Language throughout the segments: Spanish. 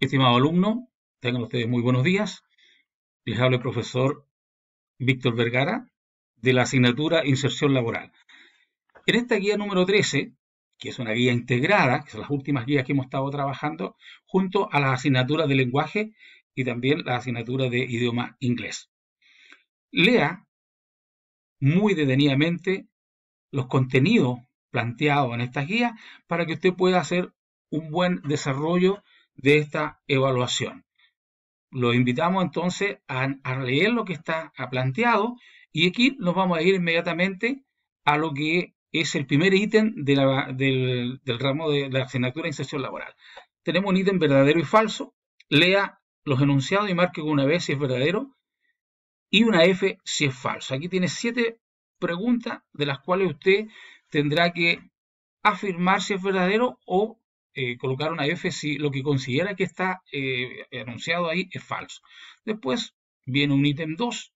Estimado alumno, tengan ustedes muy buenos días. Les habla el profesor Víctor Vergara de la asignatura Inserción Laboral. En esta guía número 13, que es una guía integrada, que son las últimas guías que hemos estado trabajando, junto a las asignaturas de lenguaje y también la asignatura de idioma inglés. Lea muy detenidamente los contenidos planteados en estas guías para que usted pueda hacer un buen desarrollo de esta evaluación. lo invitamos entonces a, leer lo que está planteado y aquí nos vamos a ir inmediatamente a lo que es el primer ítem del, del, ramo de la asignatura de inserción laboral. Tenemos un ítem verdadero y falso, lea los enunciados y marque una vez si es verdadero y una F si es falso. Aquí tiene siete preguntas de las cuales usted tendrá que afirmar si es verdadero o eh, colocar una F si lo que considera que está anunciado eh, ahí es falso. Después viene un ítem 2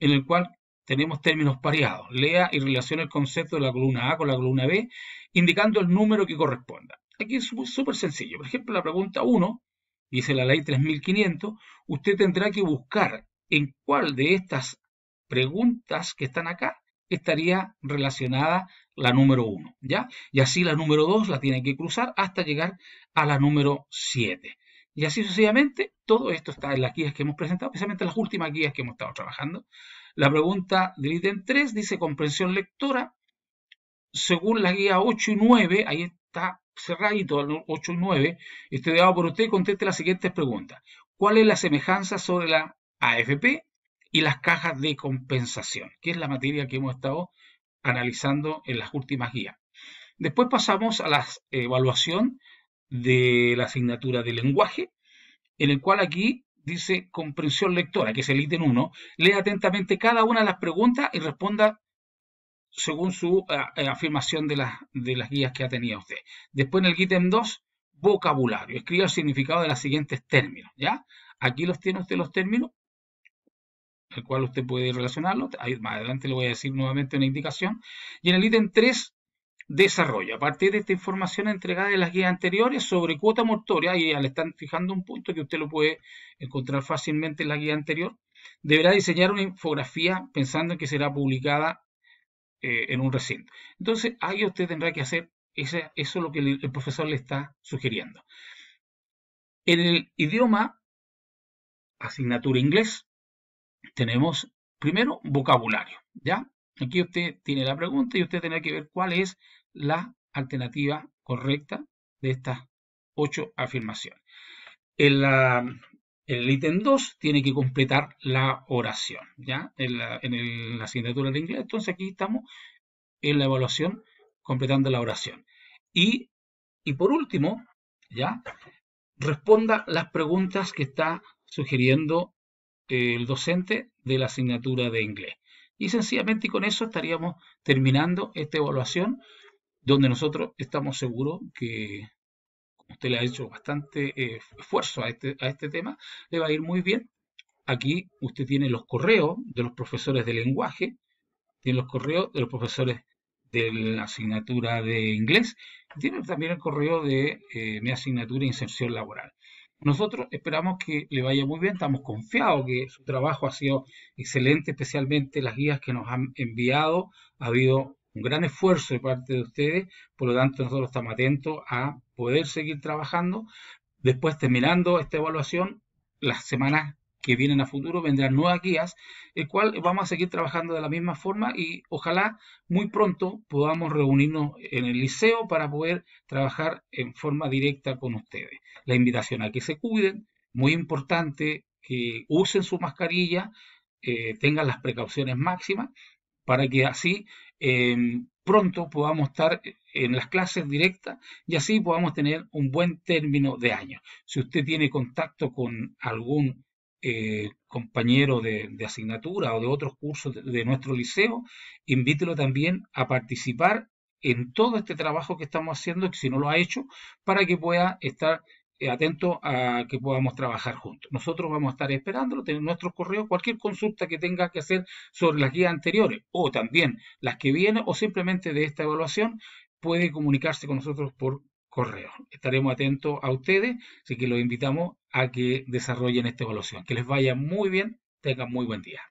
en el cual tenemos términos pareados. Lea y relaciona el concepto de la columna A con la columna B, indicando el número que corresponda. Aquí es súper sencillo. Por ejemplo, la pregunta 1, dice la ley 3500, usted tendrá que buscar en cuál de estas preguntas que están acá estaría relacionada la número 1, ¿ya? Y así la número 2 la tiene que cruzar hasta llegar a la número 7. Y así sucesivamente, todo esto está en las guías que hemos presentado, precisamente las últimas guías que hemos estado trabajando. La pregunta del ítem 3 dice comprensión lectora. Según la guía 8 y 9, ahí está cerradito, 8 y 9, estudiado por usted, conteste las siguientes preguntas. ¿Cuál es la semejanza sobre la AFP y las cajas de compensación? ¿Qué es la materia que hemos estado analizando en las últimas guías. Después pasamos a la evaluación de la asignatura de lenguaje, en el cual aquí dice comprensión lectora, que es el ítem 1, lea atentamente cada una de las preguntas y responda según su eh, eh, afirmación de las, de las guías que ha tenido usted. Después en el ítem 2, vocabulario, escriba el significado de los siguientes términos, ¿ya? Aquí los tiene usted los términos el cual usted puede relacionarlo. Ahí, más adelante le voy a decir nuevamente una indicación. Y en el ítem 3, desarrollo. A partir de esta información entregada en las guías anteriores sobre cuota mortoria, y ya le están fijando un punto que usted lo puede encontrar fácilmente en la guía anterior, deberá diseñar una infografía pensando en que será publicada eh, en un recinto. Entonces, ahí usted tendrá que hacer eso lo que el profesor le está sugiriendo. En el idioma asignatura inglés, tenemos primero vocabulario, ¿ya? Aquí usted tiene la pregunta y usted tiene que ver cuál es la alternativa correcta de estas ocho afirmaciones. el ítem 2 tiene que completar la oración, ¿ya? En la, asignatura de inglés, entonces aquí estamos en la evaluación completando la oración. Y, y por último, ¿ya? Responda las preguntas que está sugiriendo eh, el docente de la asignatura de inglés. Y sencillamente con eso estaríamos terminando esta evaluación, donde nosotros estamos seguros que usted le ha hecho bastante eh, esfuerzo a este, a este tema, le va a ir muy bien. Aquí usted tiene los correos de los profesores de lenguaje, tiene los correos de los profesores de la asignatura de inglés, tiene también el correo de eh, mi asignatura de inserción laboral. Nosotros esperamos que le vaya muy bien, estamos confiados que su trabajo ha sido excelente, especialmente las guías que nos han enviado. Ha habido un gran esfuerzo de parte de ustedes, por lo tanto nosotros estamos atentos a poder seguir trabajando. Después, terminando esta evaluación, las semanas que vienen a futuro, vendrán nuevas guías, el cual vamos a seguir trabajando de la misma forma y ojalá muy pronto podamos reunirnos en el liceo para poder trabajar en forma directa con ustedes. La invitación a que se cuiden, muy importante que usen su mascarilla, eh, tengan las precauciones máximas para que así em, pronto podamos estar en las clases directas y así podamos tener un buen término de año. Si usted tiene contacto con algún eh, compañero de, asignatura o de otros cursos de, nuestro liceo, invítelo también a participar en todo este trabajo que estamos haciendo, si no lo ha hecho, para que pueda estar eh, atento a que podamos trabajar juntos. Nosotros vamos a estar esperándolo, tener nuestros correos, cualquier consulta que tenga que hacer sobre las guías anteriores o también las que vienen o simplemente de esta evaluación, puede comunicarse con nosotros por correo. Estaremos atentos a ustedes, así que los invitamos a que desarrollen esta evaluación. Que les vaya muy bien, tengan muy buen día.